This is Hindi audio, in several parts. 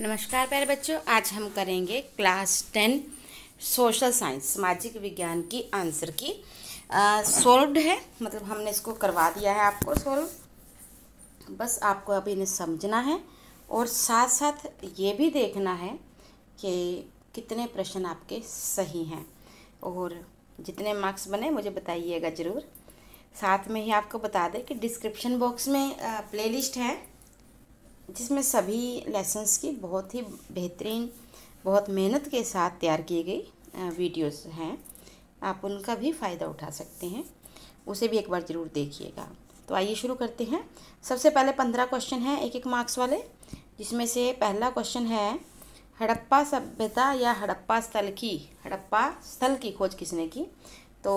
नमस्कार प्यारे बच्चों आज हम करेंगे क्लास टेन सोशल साइंस सामाजिक विज्ञान की आंसर की सोल्व है मतलब हमने इसको करवा दिया है आपको सोल्व बस आपको अभी इन्हें समझना है और साथ साथ ये भी देखना है कि कितने प्रश्न आपके सही हैं और जितने मार्क्स बने मुझे बताइएगा ज़रूर साथ में ही आपको बता दें कि डिस्क्रिप्शन बॉक्स में प्लेलिस्ट है जिसमें सभी लेसन्स की बहुत ही बेहतरीन बहुत मेहनत के साथ तैयार की गई वीडियोस हैं आप उनका भी फ़ायदा उठा सकते हैं उसे भी एक बार ज़रूर देखिएगा तो आइए शुरू करते हैं सबसे पहले पंद्रह क्वेश्चन हैं एक एक मार्क्स वाले जिसमें से पहला क्वेश्चन है हड़प्पा सभ्यता या हड़प्पा स्थल की हड़प्पा स्थल की खोज किसने की तो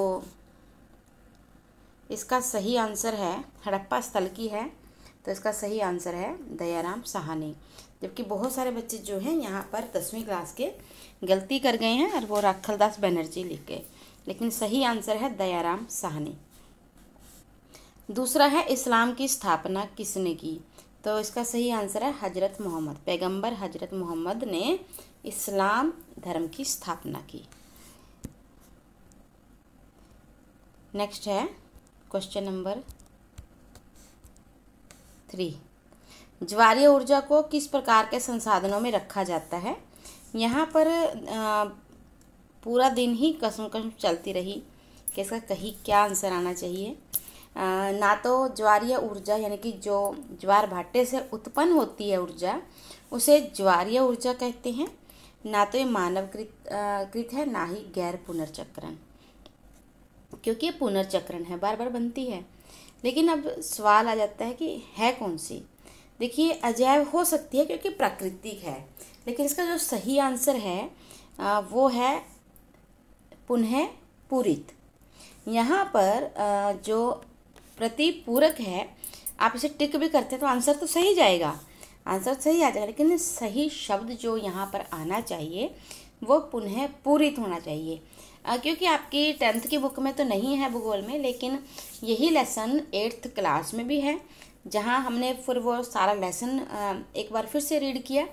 इसका सही आंसर है हड़प्पा स्थल की है तो इसका सही आंसर है दयाराम सहानी जबकि बहुत सारे बच्चे जो हैं यहाँ पर दसवीं क्लास के गलती कर गए हैं और वो राखलदास बनर्जी लिख गए लेकिन सही आंसर है दयाराम सहानी दूसरा है इस्लाम की स्थापना किसने की तो इसका सही आंसर है हजरत मोहम्मद पैगंबर हजरत मोहम्मद ने इस्लाम धर्म की स्थापना की नेक्स्ट है क्वेश्चन नंबर थ्री ज्वारीय ऊर्जा को किस प्रकार के संसाधनों में रखा जाता है यहाँ पर आ, पूरा दिन ही कसम कसम चलती रही कि इसका कहीं क्या आंसर आना चाहिए आ, ना तो ज्वारीय ऊर्जा यानी कि जो ज्वार भाटे से उत्पन्न होती है ऊर्जा उसे ज्वारीय ऊर्जा कहते हैं ना तो ये मानवकृत कृत है ना ही गैर पुनर्चक्रण क्योंकि ये पुनर्चक्रण है बार बार बनती है लेकिन अब सवाल आ जाता है कि है कौन सी देखिए अजैव हो सकती है क्योंकि प्राकृतिक है लेकिन इसका जो सही आंसर है वो है पुनः पूरित यहाँ पर जो जो प्रतिपूरक है आप इसे टिक भी करते हैं तो आंसर तो सही जाएगा आंसर तो सही आ जाएगा लेकिन सही शब्द जो यहाँ पर आना चाहिए वो पुनः पूरित होना चाहिए क्योंकि आपकी टेंथ की बुक में तो नहीं है भूगोल में लेकिन यही लेसन एट्थ क्लास में भी है जहाँ हमने फिर वो सारा लेसन एक बार फिर से रीड किया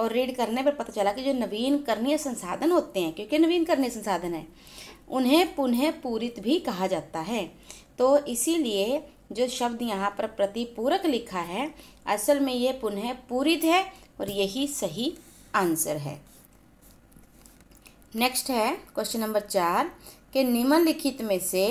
और रीड करने पर पता चला कि जो नवीन करणीय संसाधन होते हैं क्योंकि नवीन करणीय संसाधन है उन्हें पुनः पूरित भी कहा जाता है तो इसीलिए जो शब्द यहाँ पर प्रतिपूरक लिखा है असल में ये पुनः पूरित है और यही सही आंसर है नेक्स्ट है क्वेश्चन नंबर चार के निम्नलिखित में से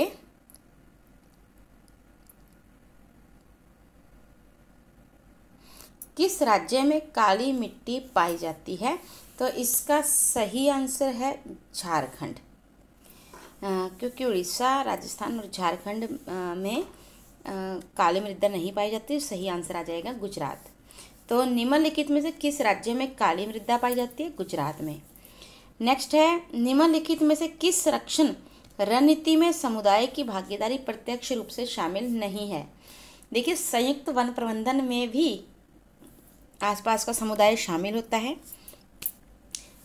किस राज्य में काली मिट्टी पाई जाती है तो इसका सही आंसर है झारखंड क्योंकि उड़ीसा राजस्थान और झारखंड में आ, काली मृदा नहीं पाई जाती सही आंसर आ जाएगा गुजरात तो निम्नलिखित में से किस राज्य में काली मृदा पाई जाती है गुजरात में नेक्स्ट है निम्नलिखित में से किस संरक्षण रणनीति में समुदाय की भागीदारी प्रत्यक्ष रूप से शामिल नहीं है देखिए संयुक्त वन प्रबंधन में भी आसपास का समुदाय शामिल होता है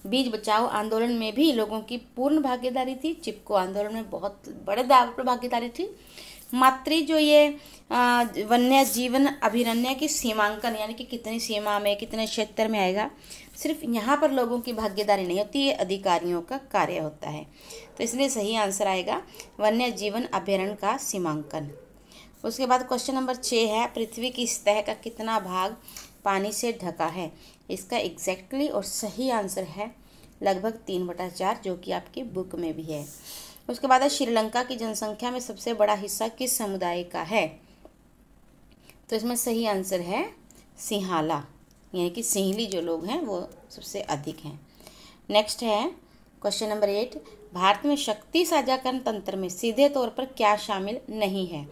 बीज बचाओ आंदोलन में भी लोगों की पूर्ण भागीदारी थी चिपको आंदोलन में बहुत बड़े दाव पर भागीदारी थी मात्र जो ये वन्य जीवन अभिरण्य की सीमांकन यानी कि कितनी सीमा में कितने क्षेत्र में आएगा सिर्फ यहाँ पर लोगों की भागीदारी नहीं होती ये अधिकारियों का कार्य होता है तो इसलिए सही आंसर आएगा वन्य जीवन अभ्यारण्य का सीमांकन उसके बाद क्वेश्चन नंबर छः है पृथ्वी की सतह का कितना भाग पानी से ढका है इसका एग्जैक्टली और सही आंसर है लगभग तीन बटा चार जो कि आपकी बुक में भी है उसके बाद श्रीलंका की जनसंख्या में सबसे बड़ा हिस्सा किस समुदाय का है तो इसमें सही आंसर है सिंहाला यानी कि सिंहली जो लोग हैं वो सबसे अधिक हैं नेक्स्ट है क्वेश्चन नंबर एट भारत में शक्ति साझाकरण तंत्र में सीधे तौर पर क्या शामिल नहीं है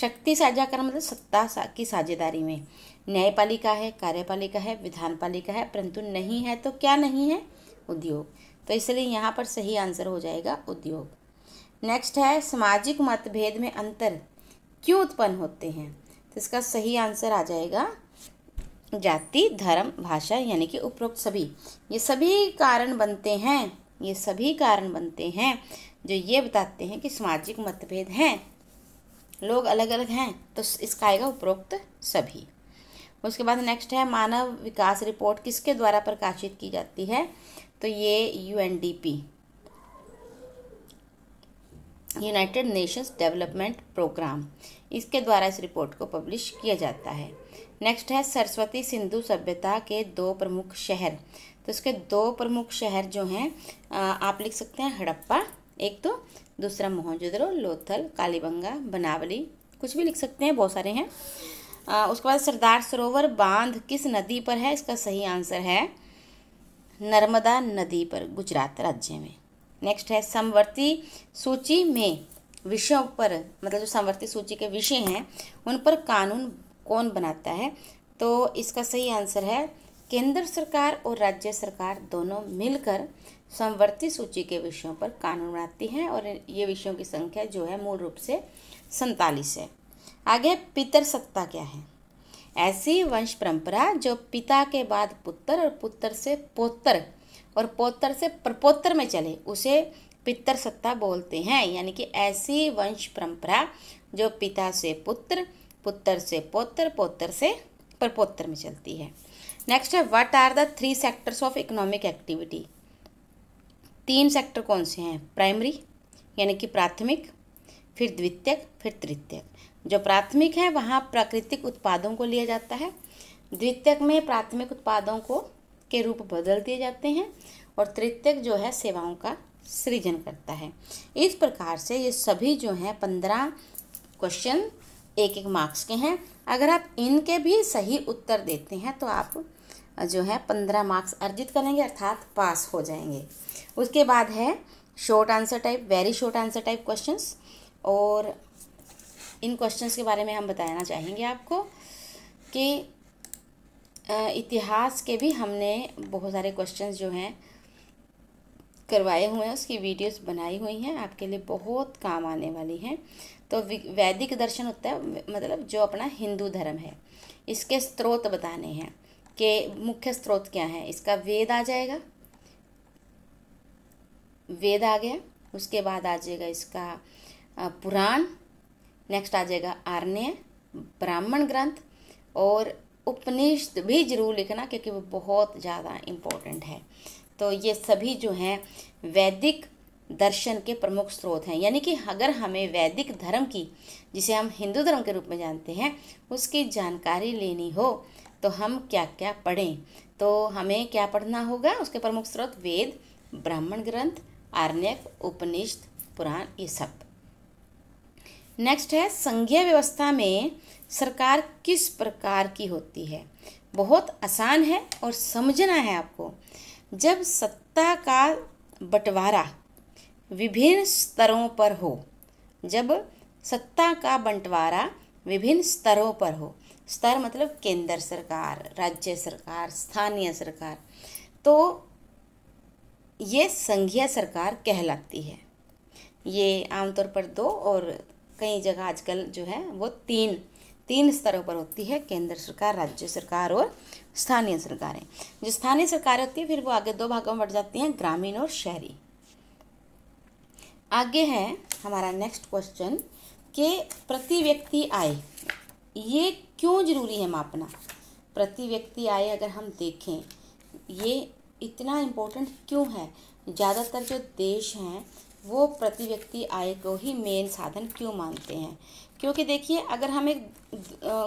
शक्ति साझाकरण मतलब सत्ता सा, की साझेदारी में न्यायपालिका है कार्यपालिका है विधानपालिका है परंतु नहीं है तो क्या नहीं है उद्योग तो इसलिए यहाँ पर सही आंसर हो जाएगा उद्योग नेक्स्ट है सामाजिक मतभेद में अंतर क्यों उत्पन्न होते हैं तो इसका सही आंसर आ जाएगा जाति धर्म भाषा यानी कि उपरोक्त सभी ये सभी कारण बनते हैं ये सभी कारण बनते हैं जो ये बताते हैं कि सामाजिक मतभेद हैं लोग अलग अलग हैं तो इसका आएगा उपरोक्त सभी उसके बाद नेक्स्ट है मानव विकास रिपोर्ट किसके द्वारा प्रकाशित की जाती है तो ये UNDP United Nations Development Programme इसके द्वारा इस रिपोर्ट को पब्लिश किया जाता है नेक्स्ट है सरस्वती सिंधु सभ्यता के दो प्रमुख शहर तो इसके दो प्रमुख शहर जो हैं आप लिख सकते हैं हड़प्पा एक तो दूसरा मोहनजोदड़ो लोथल कालीबंगा बनावली कुछ भी लिख सकते हैं बहुत सारे हैं आ, उसके बाद सरदार सरोवर बांध किस नदी पर है इसका सही आंसर है नर्मदा नदी पर गुजरात राज्य में नेक्स्ट है समवर्ती सूची में विषयों पर मतलब जो समवर्ती सूची के विषय हैं उन पर कानून कौन बनाता है तो इसका सही आंसर है केंद्र सरकार और राज्य सरकार दोनों मिलकर समवर्ती सूची के विषयों पर कानून बनाती हैं और ये विषयों की संख्या जो है मूल रूप से सैंतालीस है आगे पितर सत्ता क्या है ऐसी वंश परंपरा जो पिता के बाद पुत्र और पुत्र से पोत्र और पोतर से प्रपोत्र में चले उसे पितर सत्ता बोलते हैं यानी कि ऐसी वंश परंपरा जो पिता से पुत्र पुत्र से पोत्र पोत्र से प्रपोत्र में चलती है नेक्स्ट है what are the three sectors of economic activity तीन सेक्टर कौन से हैं प्राइमरी यानी कि प्राथमिक फिर द्वितीयक फिर तृतीयक जो प्राथमिक है वहाँ प्राकृतिक उत्पादों को लिया जाता है द्वितीयक में प्राथमिक उत्पादों को के रूप बदल दिए जाते हैं और तृतीयक जो है सेवाओं का सृजन करता है इस प्रकार से ये सभी जो हैं पंद्रह क्वेश्चन एक एक मार्क्स के हैं अगर आप इनके भी सही उत्तर देते हैं तो आप जो है पंद्रह मार्क्स अर्जित करेंगे अर्थात पास हो जाएंगे उसके बाद है short answer type very short answer type questions और इन क्वेश्चंस के बारे में हम बताना चाहेंगे आपको कि इतिहास के भी हमने बहुत सारे क्वेश्चन जो हैं करवाए हुए हैं उसकी वीडियोस बनाई हुई हैं आपके लिए बहुत काम आने वाली हैं तो वैदिक दर्शन होता है मतलब जो अपना हिंदू धर्म है इसके स्रोत बताने हैं कि मुख्य स्रोत क्या है इसका वेद आ जाएगा वेद आ गया उसके बाद आ जाएगा इसका पुराण नेक्स्ट आ जाएगा आर्ण्य ब्राह्मण ग्रंथ और उपनिषद भी जरूर लिखना क्योंकि वो बहुत ज़्यादा इम्पोर्टेंट है तो ये सभी जो हैं वैदिक दर्शन के प्रमुख स्रोत हैं यानी कि अगर हमें वैदिक धर्म की जिसे हम हिंदू धर्म के रूप में जानते हैं उसकी जानकारी लेनी हो तो हम क्या क्या पढ़ें तो हमें क्या पढ़ना होगा उसके प्रमुख स्रोत वेद ब्राह्मण ग्रंथ आर्ण्यक उपनिषद पुराण ये सब नेक्स्ट है संज्ञा व्यवस्था में सरकार किस प्रकार की होती है बहुत आसान है और समझना है आपको जब सत्ता का बंटवारा विभिन्न स्तरों पर हो जब सत्ता का बंटवारा विभिन्न स्तरों पर हो स्तर मतलब केंद्र सरकार राज्य सरकार स्थानीय सरकार तो ये संघीय सरकार कहलाती है ये आमतौर पर दो और कई जगह आजकल जो है वो तीन तीन स्तरों पर होती है केंद्र सरकार राज्य सरकार और स्थानीय सरकारें जो स्थानीय सरकार होती है फिर वो आगे दो भागों में बढ़ जाती हैं ग्रामीण और शहरी आगे है हमारा नेक्स्ट क्वेश्चन के प्रति व्यक्ति आय ये क्यों जरूरी है मापना प्रति व्यक्ति आय अगर हम देखें ये इतना इम्पोर्टेंट क्यों है ज़्यादातर जो देश हैं वो प्रति व्यक्ति आय को ही मेन साधन क्यों मानते हैं क्योंकि देखिए अगर हमें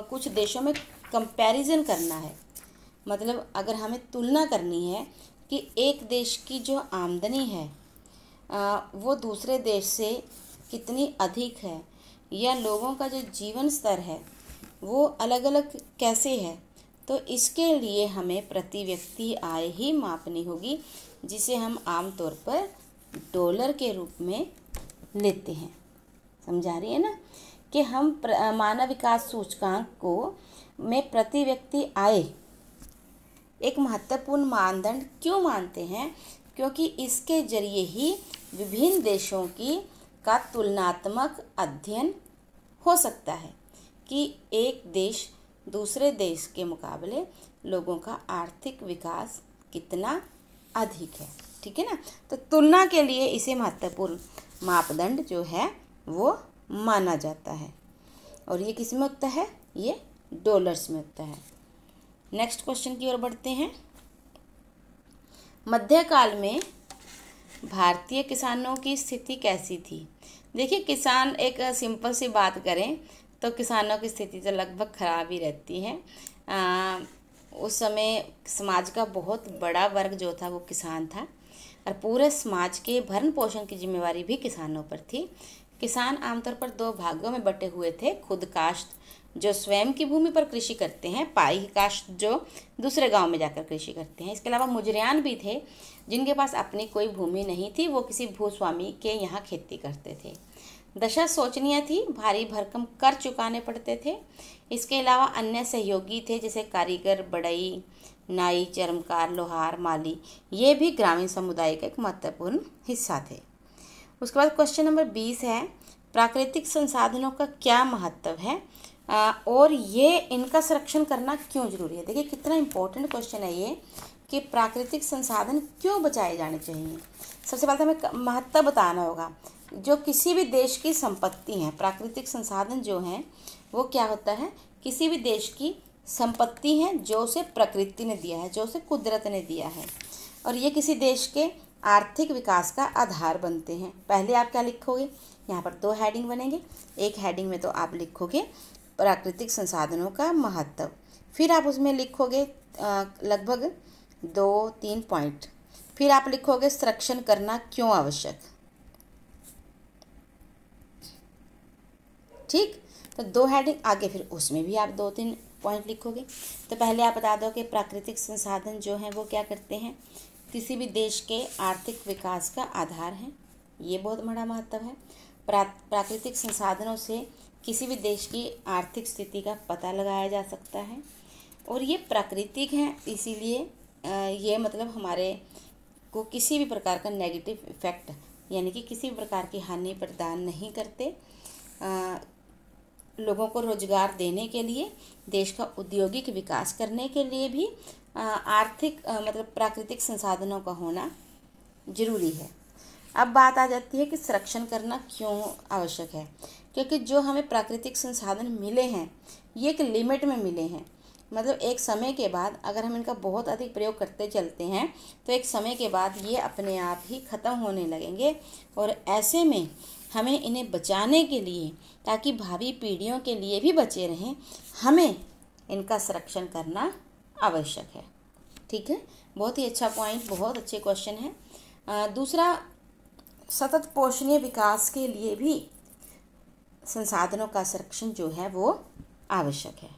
कुछ देशों में कंपैरिजन करना है मतलब अगर हमें तुलना करनी है कि एक देश की जो आमदनी है वो दूसरे देश से कितनी अधिक है या लोगों का जो जीवन स्तर है वो अलग अलग कैसे है तो इसके लिए हमें प्रति व्यक्ति आय ही मापनी होगी जिसे हम आमतौर पर डॉलर के रूप में लेते हैं समझा रही है ना कि हम मानव विकास सूचकांक को में प्रति व्यक्ति आय एक महत्वपूर्ण मानदंड क्यों मानते हैं क्योंकि इसके जरिए ही विभिन्न देशों की का तुलनात्मक अध्ययन हो सकता है कि एक देश दूसरे देश के मुकाबले लोगों का आर्थिक विकास कितना अधिक है ठीक है ना तो तुलना के लिए इसे महत्वपूर्ण मापदंड जो है वो माना जाता है और ये किस में होता है ये डॉलर्स में होता है नेक्स्ट क्वेश्चन की ओर बढ़ते हैं मध्यकाल में भारतीय किसानों की स्थिति कैसी थी देखिए किसान एक सिंपल सी बात करें तो किसानों की स्थिति तो लगभग ख़राब ही रहती है आ, उस समय समाज का बहुत बड़ा वर्ग जो था वो किसान था और पूरे समाज के भरण पोषण की जिम्मेवारी भी किसानों पर थी किसान आमतौर पर दो भागों में बटे हुए थे खुद काश्त जो स्वयं की भूमि पर कृषि करते हैं पाई काश्त जो दूसरे गांव में जाकर कृषि करते हैं इसके अलावा मुजरियान भी थे जिनके पास अपनी कोई भूमि नहीं थी वो किसी भूस्वामी के यहाँ खेती करते थे दशा सोचनीय थी भारी भरकम कर चुकाने पड़ते थे इसके अलावा अन्य सहयोगी थे जैसे कारीगर बड़ई नाई चरमकार लोहार माली ये भी ग्रामीण समुदाय का एक महत्वपूर्ण हिस्सा थे उसके बाद क्वेश्चन नंबर बीस है प्राकृतिक संसाधनों का क्या महत्व है आ, और ये इनका संरक्षण करना क्यों जरूरी है देखिए कितना इम्पोर्टेंट क्वेश्चन है ये कि प्राकृतिक संसाधन क्यों बचाए जाने चाहिए सबसे पहले तो हमें महत्व बताना होगा जो किसी भी देश की संपत्ति है प्राकृतिक संसाधन जो हैं वो क्या होता है किसी भी देश की संपत्ति है जो उसे प्रकृति ने दिया है जो उसे कुदरत ने दिया है और ये किसी देश के आर्थिक विकास का आधार बनते हैं पहले आप क्या लिखोगे यहाँ पर दो हेडिंग बनेंगे एक हेडिंग में तो आप लिखोगे प्राकृतिक संसाधनों का महत्व फिर आप उसमें लिखोगे लगभग दो तीन पॉइंट फिर आप लिखोगे संरक्षण करना क्यों आवश्यक ठीक तो दो हेडिंग आगे फिर उसमें भी आप दो तीन पॉइंट लिखोगे तो पहले आप बता दो कि प्राकृतिक संसाधन जो हैं वो क्या करते हैं किसी भी देश के आर्थिक विकास का आधार हैं ये बहुत बड़ा महत्व है प्रा प्राकृतिक संसाधनों से किसी भी देश की आर्थिक स्थिति का पता लगाया जा सकता है और ये प्राकृतिक हैं इसीलिए ये मतलब हमारे को किसी भी प्रकार का नेगेटिव इफ़ेक्ट यानी कि किसी भी प्रकार की हानि प्रदान नहीं करते आ, लोगों को रोजगार देने के लिए देश का औद्योगिक विकास करने के लिए भी आर्थिक मतलब प्राकृतिक संसाधनों का होना जरूरी है अब बात आ जाती है कि संरक्षण करना क्यों आवश्यक है क्योंकि जो हमें प्राकृतिक संसाधन मिले हैं ये एक लिमिट में मिले हैं मतलब एक समय के बाद अगर हम इनका बहुत अधिक प्रयोग करते चलते हैं तो एक समय के बाद ये अपने आप ही ख़त्म होने लगेंगे और ऐसे में हमें इन्हें बचाने के लिए ताकि भावी पीढ़ियों के लिए भी बचे रहें हमें इनका संरक्षण करना आवश्यक है ठीक है बहुत ही अच्छा पॉइंट बहुत अच्छे क्वेश्चन है आ, दूसरा सतत पोषणीय विकास के लिए भी संसाधनों का संरक्षण जो है वो आवश्यक है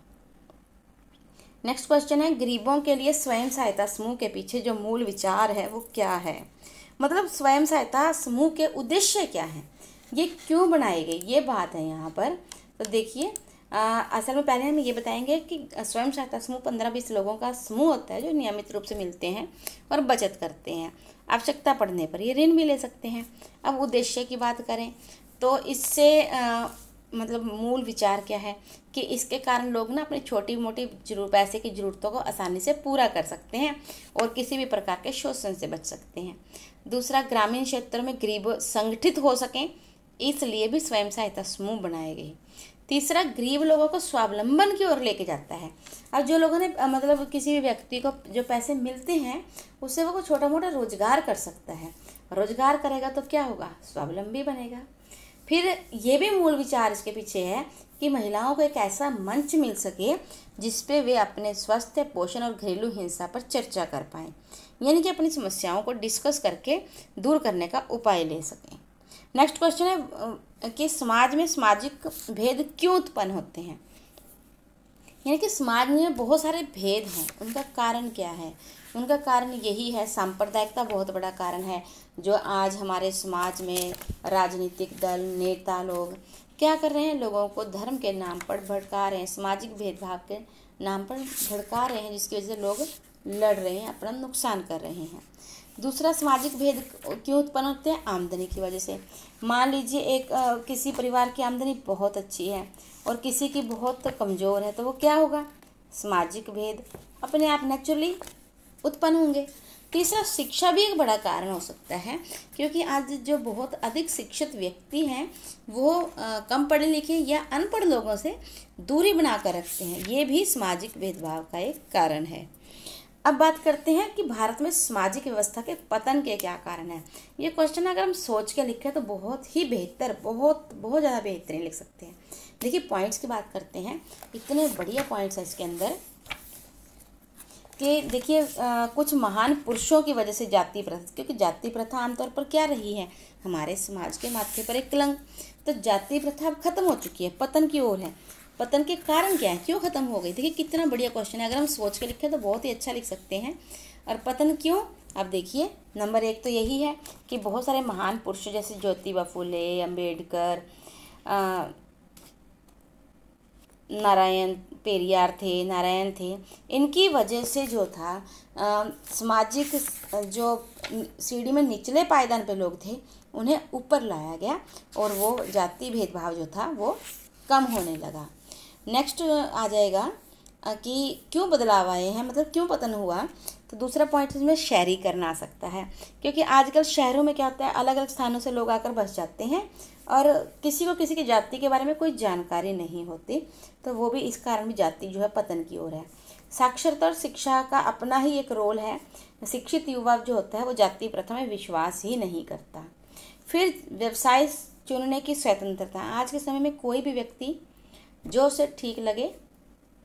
नेक्स्ट क्वेश्चन है गरीबों के लिए स्वयं सहायता समूह के पीछे जो मूल विचार है वो क्या है मतलब स्वयं सहायता समूह के उद्देश्य क्या हैं ये क्यों बनाए गए ये बात है यहाँ पर तो देखिए आ, असल में पहले हम ये बताएंगे कि स्वयं सहायता समूह पंद्रह बीस लोगों का समूह होता है जो नियमित रूप से मिलते हैं और बचत करते हैं आवश्यकता पड़ने पर ये ऋण भी ले सकते हैं अब उद्देश्य की बात करें तो इससे मतलब मूल विचार क्या है कि इसके कारण लोग ना अपनी छोटी मोटी जरूर पैसे की ज़रूरतों को आसानी से पूरा कर सकते हैं और किसी भी प्रकार के शोषण से बच सकते हैं दूसरा ग्रामीण क्षेत्र में गरीब संगठित हो सकें इसलिए भी स्वयं सहायता समूह बनाए गए तीसरा गरीब लोगों को स्वावलंबन की ओर लेके जाता है अब जो लोगों ने मतलब किसी भी व्यक्ति को जो पैसे मिलते हैं उससे वो छोटा मोटा रोजगार कर सकता है रोजगार करेगा तो क्या होगा स्वावलंबी बनेगा फिर ये भी मूल विचार इसके पीछे है कि महिलाओं को एक ऐसा मंच मिल सके जिसपे वे अपने स्वास्थ्य पोषण और घरेलू हिंसा पर चर्चा कर पाएँ यानी कि अपनी समस्याओं को डिस्कस करके दूर करने का उपाय ले सकें नेक्स्ट क्वेश्चन है कि समाज में सामाजिक भेद क्यों उत्पन्न होते हैं यानी कि समाज में बहुत सारे भेद हैं उनका कारण क्या है उनका कारण यही है सांप्रदायिकता बहुत बड़ा कारण है जो आज हमारे समाज में राजनीतिक दल नेता लोग क्या कर रहे हैं लोगों को धर्म के नाम पर भड़का रहे हैं सामाजिक भेदभाव के नाम पर भड़का रहे हैं जिसकी वजह से लोग लड़ रहे हैं अपना नुकसान कर रहे हैं दूसरा सामाजिक भेद क्यों उत्पन्न होते हैं आमदनी की वजह से मान लीजिए एक आ, किसी परिवार की आमदनी बहुत अच्छी है और किसी की बहुत कमज़ोर है तो वो क्या होगा सामाजिक भेद अपने आप नेचुरली उत्पन्न होंगे तीसरा शिक्षा भी एक बड़ा कारण हो सकता है क्योंकि आज जो बहुत अधिक शिक्षित व्यक्ति हैं वो आ, कम पढ़े लिखे या अनपढ़ लोगों से दूरी बना कर रखते हैं ये भी सामाजिक भेदभाव का एक कारण है अब बात करते हैं कि भारत में सामाजिक व्यवस्था के पतन के क्या कारण हैं ये क्वेश्चन अगर हम सोच के लिखें तो बहुत ही बेहतर बहुत बहुत ज़्यादा बेहतरीन लिख सकते हैं देखिए पॉइंट्स की बात करते हैं इतने बढ़िया पॉइंट्स हैं इसके अंदर कि देखिए कुछ महान पुरुषों की वजह से जाति प्रथा क्योंकि जाति प्रथा आमतौर पर क्या रही है हमारे समाज के माथे पर एक कलंक तो जाति प्रथा अब खत्म हो चुकी है पतन की ओर है पतन के कारण क्या है क्यों ख़त्म हो गई देखिए कितना बढ़िया क्वेश्चन है अगर हम सोच के लिखें तो बहुत ही अच्छा लिख सकते हैं और पतन क्यों अब देखिए नंबर एक तो यही है कि बहुत सारे महान पुरुष जैसे ज्योतिबा फुले अम्बेडकर नारायण पेरियार थे नारायण थे इनकी वजह से जो था सामाजिक जो सीढ़ी में निचले पायदान पे लोग थे उन्हें ऊपर लाया गया और वो जाति भेदभाव जो था वो कम होने लगा नेक्स्ट uh, आ जाएगा कि क्यों बदलाव आए हैं मतलब क्यों पतन हुआ तो दूसरा पॉइंट इसमें शहरीकरण आ सकता है क्योंकि आजकल शहरों में क्या होता है अलग अलग स्थानों से लोग आकर बस जाते हैं और किसी को किसी की जाति के बारे में कोई जानकारी नहीं होती तो वो भी इस कारण भी जाति जो है पतन की ओर है साक्षरता और शिक्षा का अपना ही एक रोल है शिक्षित युवा जो होता है वो जाति प्रथा में विश्वास ही नहीं करता फिर व्यवसाय चुनने की स्वतंत्रता आज के समय में कोई भी व्यक्ति जो उसे ठीक लगे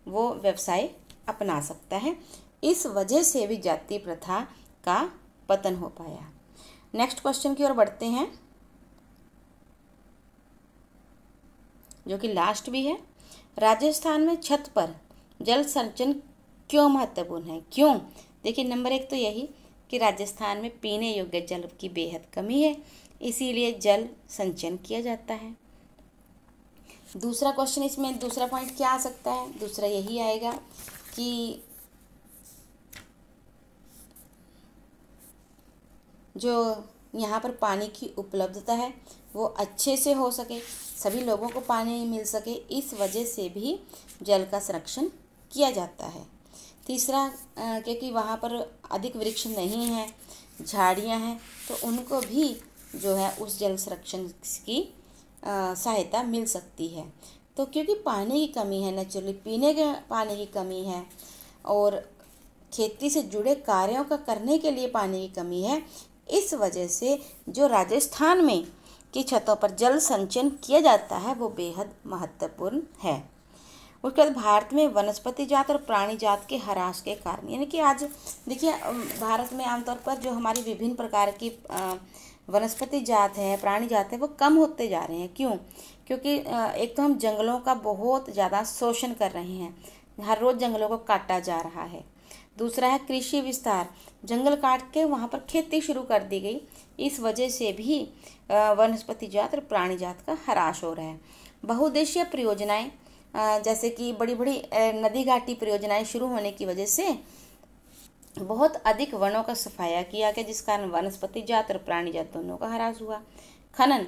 वो व्यवसाय अपना सकता है इस वजह से भी जाति प्रथा का पतन हो पाया नेक्स्ट क्वेश्चन की ओर बढ़ते हैं जो कि लास्ट भी है राजस्थान में छत पर जल संचयन क्यों महत्वपूर्ण है क्यों देखिए नंबर एक तो यही कि राजस्थान में पीने योग्य जल की बेहद कमी है इसीलिए जल संचयन किया जाता है दूसरा क्वेश्चन इसमें दूसरा पॉइंट क्या आ सकता है दूसरा यही आएगा कि जो यहाँ पर पानी की उपलब्धता है वो अच्छे से हो सके सभी लोगों को पानी मिल सके इस वजह से भी जल का संरक्षण किया जाता है तीसरा क्योंकि वहाँ पर अधिक वृक्ष नहीं हैं झाड़ियाँ हैं तो उनको भी जो है उस जल संरक्षण की सहायता मिल सकती है तो क्योंकि पानी की कमी है नेचुरली पीने के पानी की कमी है और खेती से जुड़े कार्यों का करने के लिए पानी की कमी है इस वजह से जो राजस्थान में की छतों पर जल संचयन किया जाता है वो बेहद महत्वपूर्ण है उसके बाद भारत में वनस्पति जात और प्राणी जात के हरास के कारण यानी कि आज देखिए भारत में आमतौर पर जो हमारी विभिन्न प्रकार की आ, वनस्पति जात है प्राणी जात है वो कम होते जा रहे हैं क्यों क्योंकि एक तो हम जंगलों का बहुत ज़्यादा शोषण कर रहे हैं हर रोज़ जंगलों को काटा जा रहा है दूसरा है कृषि विस्तार जंगल काट के वहाँ पर खेती शुरू कर दी गई इस वजह से भी वनस्पति जात और प्राणी जात का हराश हो रहा है बहुद्देशीय परियोजनाएं जैसे कि बड़ी बड़ी नदी घाटी परियोजनाएं शुरू होने की वजह से बहुत अधिक वनों का सफाया किया गया जिस कारण वनस्पति जात और प्राणी जात दोनों का ह्रास हुआ खनन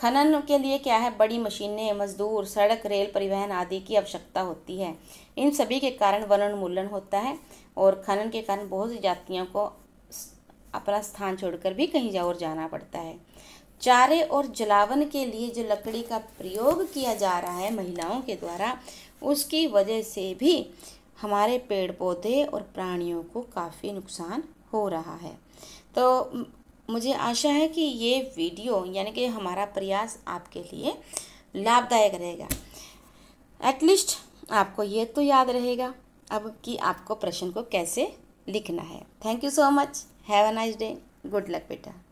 खनन के लिए क्या है बड़ी मशीनें मजदूर सड़क रेल परिवहन आदि की आवश्यकता होती है इन सभी के कारण वनोन्मूलन होता है और खनन के कारण बहुत सी जातियों को अपना स्थान छोड़कर भी कहीं जा और जाना पड़ता है चारे और जलावन के लिए जो लकड़ी का प्रयोग किया जा रहा है महिलाओं के द्वारा उसकी वजह से भी हमारे पेड़ पौधे और प्राणियों को काफ़ी नुकसान हो रहा है तो मुझे आशा है कि ये वीडियो यानी कि हमारा प्रयास आपके लिए लाभदायक रहेगा एटलीस्ट आपको ये तो याद रहेगा अब कि आपको प्रश्न को कैसे लिखना है thank you so much have a nice day good luck बेटा